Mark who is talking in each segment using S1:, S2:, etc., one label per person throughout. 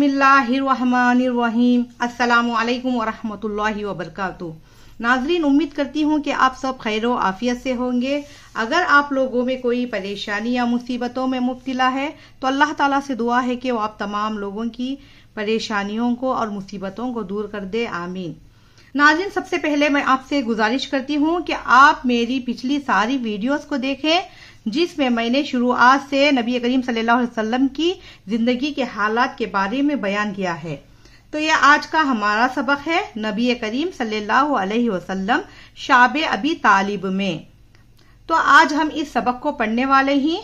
S1: बिसमीम अल्लाम वरहमल वबरक नाजरीन उम्मीद करती हूँ कि आप सब खैर आफियत से होंगे अगर आप लोगों में कोई परेशानी या मुसीबतों में मुबतला है तो अल्लाह ताला से दुआ है कि वो आप तमाम लोगों की परेशानियों को और मुसीबतों को दूर कर दे आमीन नाजिन सबसे पहले मैं आपसे गुजारिश करती हूँ कि आप मेरी पिछली सारी वीडियोस को देखें जिसमें मैंने शुरुआत से नबी करीम सल्लल्लाहु अलैहि वसल्लम की जिंदगी के हालात के बारे में बयान किया है तो यह आज का हमारा सबक है नबी करीम सल्लल्लाहु अलैहि वसल्लम शाब अबी तालिब में तो आज हम इस सबक को पढ़ने वाले ही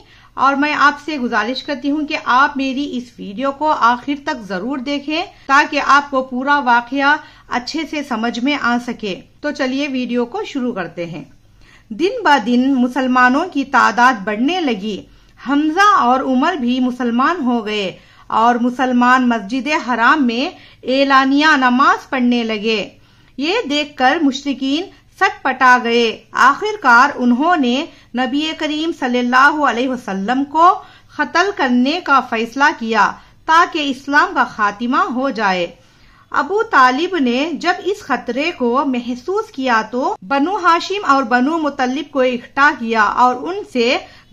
S1: और मैं आपसे गुजारिश करती हूँ कि आप मेरी इस वीडियो को आखिर तक जरूर देखें ताकि आपको पूरा वाकया अच्छे से समझ में आ सके तो चलिए वीडियो को शुरू करते हैं दिन ब दिन मुसलमानों की तादाद बढ़ने लगी हमजा और उमर भी मुसलमान हो गए और मुसलमान मस्जिद हराम में एलानिया नमाज पढ़ने लगे ये देखकर कर सटपटा गए आखिरकार उन्होंने नबी करीम सल्लल्लाहु अलैहि वसल्लम को कत्ल करने का फैसला किया ताकि इस्लाम का खात्मा हो जाए अबू तालिब ने जब इस खतरे को महसूस किया तो बनु हाशिम और बनु मुतलिब को इकट्ठा किया और उनसे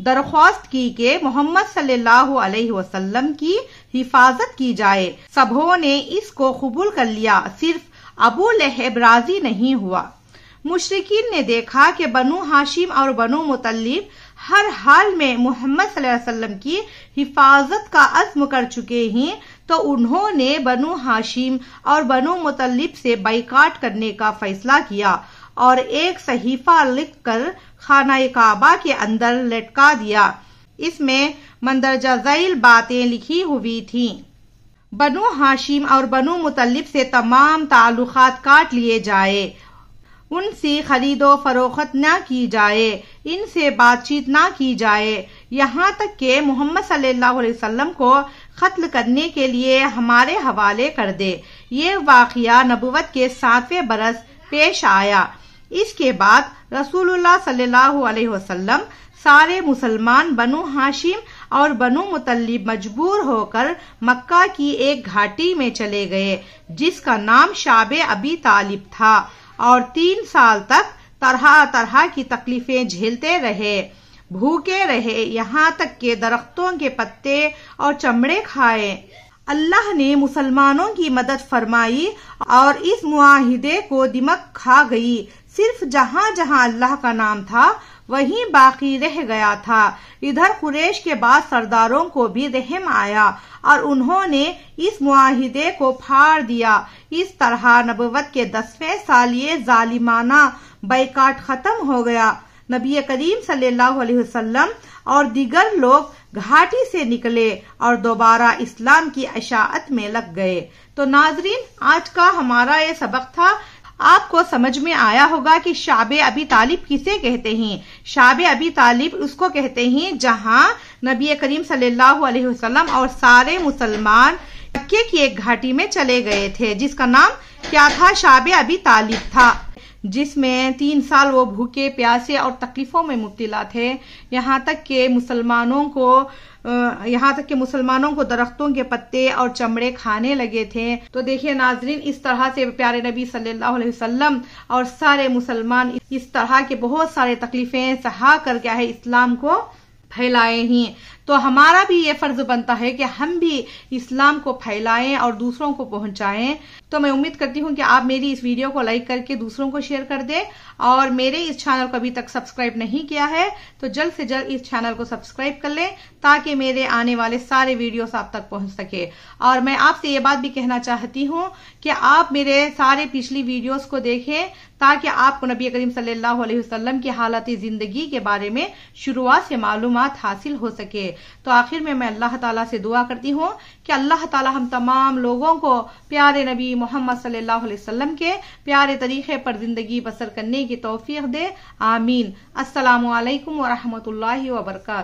S1: दरख्वास्त की के मोहम्मद सल्लल्लाहु अलैहि वसल्लम की हिफाजत की जाए सबों ने इसको कबूल कर लिया सिर्फ अबू लहब राजी नहीं हुआ मुशरकिन ने देखा कि बनु हाशिम और बनु मुतलिब हर हाल में मोहम्मद वसल्लम की हिफाजत का अजम कर चुके हैं तो उन्होंने बनु हाशिम और बनु मुतलिब से बाइकाट करने का फैसला किया और एक सहीफा कर खाना काबा के अंदर लटका दिया इसमें मंदरजा जैल बातें लिखी हुई थीं। बनु हाशिम और बनु मुतलिब से तमाम ताल्लुकात काट लिए जाए उनसे खरीदो फरोख्त न की जाए इनसे बातचीत ना की जाए यहाँ तक के मोहम्मद सल्लल्लाहु अलैहि वसल्लम को कत्ल करने के लिए हमारे हवाले कर दे ये वाक़ नबूवत के सातवें बरस पेश आया इसके बाद रसूलुल्लाह सल्लल्लाहु अलैहि वसल्लम सारे मुसलमान बनु हाशिम और बनु मुतलब मजबूर होकर मक्का की एक घाटी में चले गए जिसका नाम शाब अबी तालिब था और तीन साल तक तरह तरह की तकलीफें झेलते रहे भूखे रहे यहाँ तक के दरख्तों के पत्ते और चमड़े खाए अल्लाह ने मुसलमानों की मदद फरमाई और इस मुआहिदे को दिमक खा गई सिर्फ जहाँ जहाँ अल्लाह का नाम था वहीं बाकी रह गया था इधर कुरेश के बाद सरदारों को भी रहम आया और उन्होंने इस मुआहिदे को फाड़ दिया इस तरह नबवत के दसवें साल ये जालिमाना बैकाट खत्म हो गया नबी करीम सल्लल्लाहु अलैहि वसल्लम और दिगर लोग घाटी से निकले और दोबारा इस्लाम की अशात में लग गए तो नाजरीन आज का हमारा ये सबक था आपको समझ में आया होगा कि शाब अबी तालिब किसे कहते हैं शाब अबी तालिब उसको कहते हैं जहां नबी करीम सल्लल्लाहु अलैहि वसल्लम और सारे मुसलमान मक्के की एक घाटी में चले गए थे जिसका नाम क्या था शाब अबी तालिब था जिसमें तीन साल वो भूखे प्यासे और तकलीफों में मुब्तला थे यहाँ तक के मुसलमानों को यहाँ तक कि मुसलमानों को दरख्तों के पत्ते और चमड़े खाने लगे थे तो देखिए नाजरीन इस तरह से प्यारे नबी सल्लल्लाहु अलैहि वसल्लम और सारे मुसलमान इस तरह के बहुत सारे तकलीफें सहा कर क्या है इस्लाम को फैलाए ही तो हमारा भी ये फर्ज बनता है कि हम भी इस्लाम को फैलाएं और दूसरों को पहुंचाएं तो मैं उम्मीद करती हूं कि आप मेरी इस वीडियो को लाइक करके दूसरों को शेयर कर दें और मेरे इस चैनल को अभी तक सब्सक्राइब नहीं किया है तो जल्द से जल्द इस चैनल को सब्सक्राइब कर लें ताकि मेरे आने वाले सारे वीडियोस आप तक पहुंच सके और मैं आपसे ये बात भी कहना चाहती हूँ कि आप मेरे सारे पिछली वीडियोस को देखें ताकि आपको नबी करीम सल्लल्लाहु अलैहि वसल्लम की हालत ज़िंदगी के बारे में शुरुआत से मालूम हासिल हो सके तो आखिर में मैं अल्लाह ताला से दुआ करती हूँ कि अल्लाह ताला हम तमाम लोगों को प्यारे नबी मोहम्मद सल्लल्लाहु अलैहि वसल्लम के प्यारे तरीके पर ज़िंदगी बसर करने की तोफीक दे आमीन असलकम वरहमल वर्का